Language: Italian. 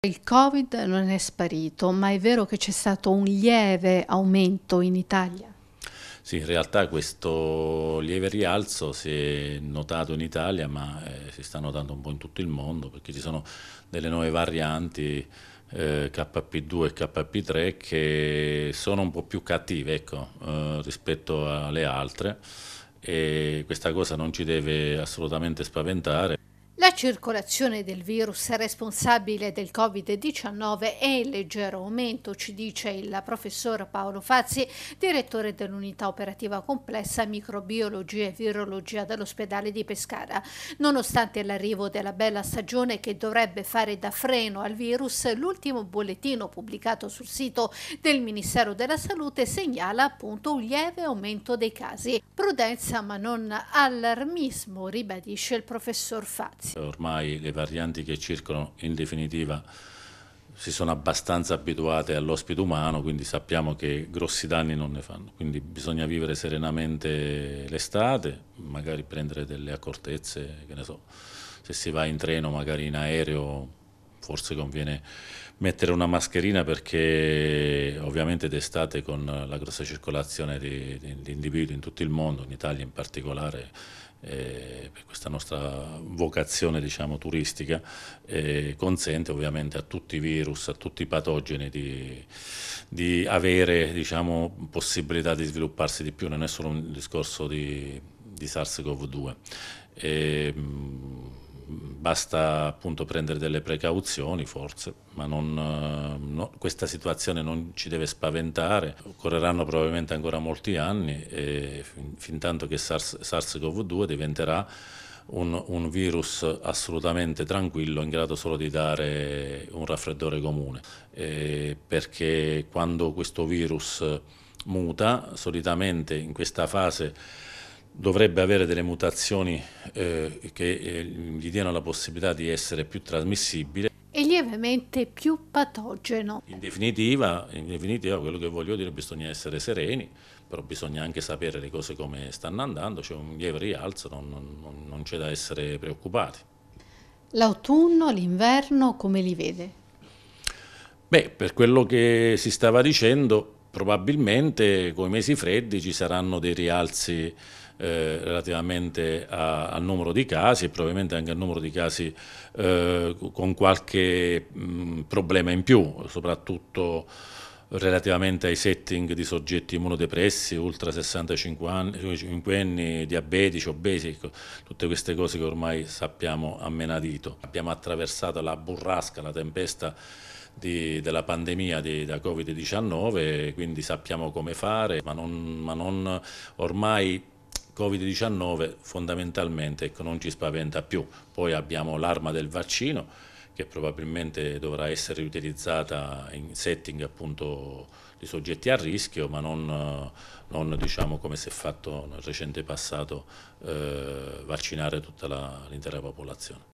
Il Covid non è sparito, ma è vero che c'è stato un lieve aumento in Italia? Sì, in realtà questo lieve rialzo si è notato in Italia, ma eh, si sta notando un po' in tutto il mondo, perché ci sono delle nuove varianti eh, KP2 e KP3 che sono un po' più cattive ecco, eh, rispetto alle altre e questa cosa non ci deve assolutamente spaventare. La circolazione del virus responsabile del Covid-19 è in leggero aumento, ci dice il professor Paolo Fazzi, direttore dell'unità operativa complessa microbiologia e virologia dell'ospedale di Pescara. Nonostante l'arrivo della bella stagione che dovrebbe fare da freno al virus, l'ultimo bollettino pubblicato sul sito del Ministero della Salute segnala appunto un lieve aumento dei casi. Prudenza ma non allarmismo, ribadisce il professor Fazzi. Ormai le varianti che circolano in definitiva si sono abbastanza abituate all'ospite umano, quindi sappiamo che grossi danni non ne fanno. Quindi bisogna vivere serenamente l'estate, magari prendere delle accortezze, che ne so, se si va in treno, magari in aereo, forse conviene mettere una mascherina perché ovviamente d'estate con la grossa circolazione di, di, di individui in tutto il mondo, in Italia in particolare, eh, per questa nostra vocazione diciamo, turistica eh, consente ovviamente a tutti i virus, a tutti i patogeni di, di avere diciamo, possibilità di svilupparsi di più, non è solo un discorso di, di SARS-CoV-2. Eh, basta appunto prendere delle precauzioni forse, ma non, eh, no, questa situazione non ci deve spaventare, occorreranno probabilmente ancora molti anni e fin, fin tanto che SARS, SARS-CoV-2 diventerà un, un, virus assolutamente tranquillo in grado solo di dare un raffreddore comune, eh, perché quando questo virus muta solitamente in questa fase dovrebbe avere delle mutazioni eh, che eh, gli diano la possibilità di essere più trasmissibile e lievemente più patogeno. In definitiva, in definitiva quello che voglio dire, bisogna essere sereni, però bisogna anche sapere le cose come stanno andando, c'è cioè un lieve rialzo, non, non, non c'è da essere preoccupati. L'autunno, l'inverno, come li vede? Beh, per quello che si stava dicendo, Probabilmente con i mesi freddi ci saranno dei rialzi eh, relativamente a, al numero di casi e probabilmente anche al numero di casi eh, con qualche mh, mm, problema in più, soprattutto relativamente ai setting di soggetti immunodepressi, ultra 65 anni, diabetici, obesi, ecco, tutte queste cose che ormai sappiamo a menadito. Abbiamo attraversato la burrasca, la tempesta di, della pandemia di, da Covid-19, quindi sappiamo come fare, ma non, ma non ormai Covid-19 fondamentalmente ecco, non ci spaventa più. Poi abbiamo l'arma del vaccino che probabilmente dovrà essere utilizzata in setting appunto di soggetti a rischio, ma non, non diciamo come si è fatto nel recente passato eh, vaccinare tutta l'intera popolazione.